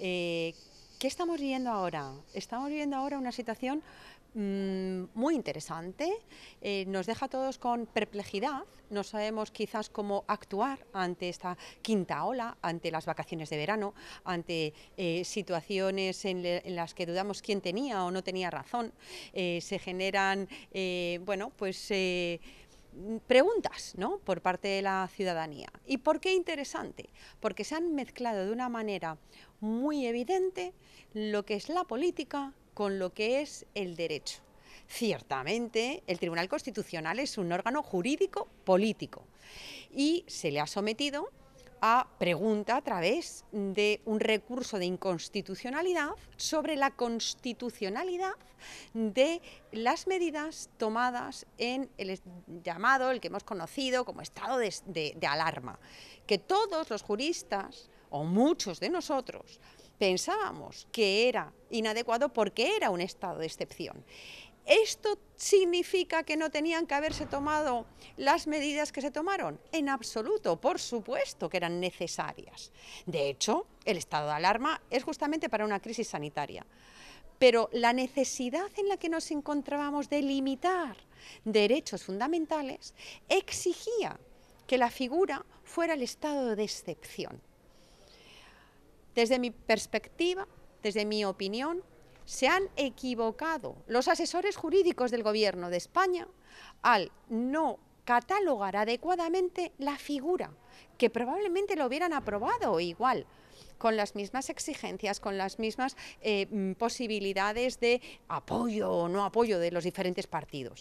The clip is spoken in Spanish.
Eh, ¿Qué estamos viendo ahora? Estamos viendo ahora una situación mm, muy interesante, eh, nos deja a todos con perplejidad, no sabemos quizás cómo actuar ante esta quinta ola, ante las vacaciones de verano, ante eh, situaciones en, las que dudamos quién tenía o no tenía razón, se generan, bueno, pues Mm, preguntas ¿no? por parte de la ciudadanía. ¿Y por qué interesante? Porque se han mezclado de una manera muy evidente lo que es la política con lo que es el derecho. Ciertamente, el Tribunal Constitucional es un órgano jurídico político y se le ha sometido a pregunta a través de un recurso de inconstitucionalidad sobre la constitucionalidad de las medidas tomadas en el llamado, el que hemos conocido como estado de, alarma, que todos los juristas o muchos de nosotros pensábamos que era inadecuado porque era un estado de excepción. ¿Esto significa que no tenían que haberse tomado las medidas que se tomaron? En absoluto, por supuesto que eran necesarias. De hecho, el estado de alarma es justamente para una crisis sanitaria. Pero la necesidad en la que nos encontrábamos de limitar derechos fundamentales exigía que la figura fuera el estado de excepción. Desde mi perspectiva, desde mi opinión, se han equivocado los asesores jurídicos del Gobierno de España al no catalogar adecuadamente la figura, que probablemente lo hubieran aprobado igual con las mismas exigencias, con las mismas eh, mm, posibilidades de apoyo o no apoyo de los diferentes partidos.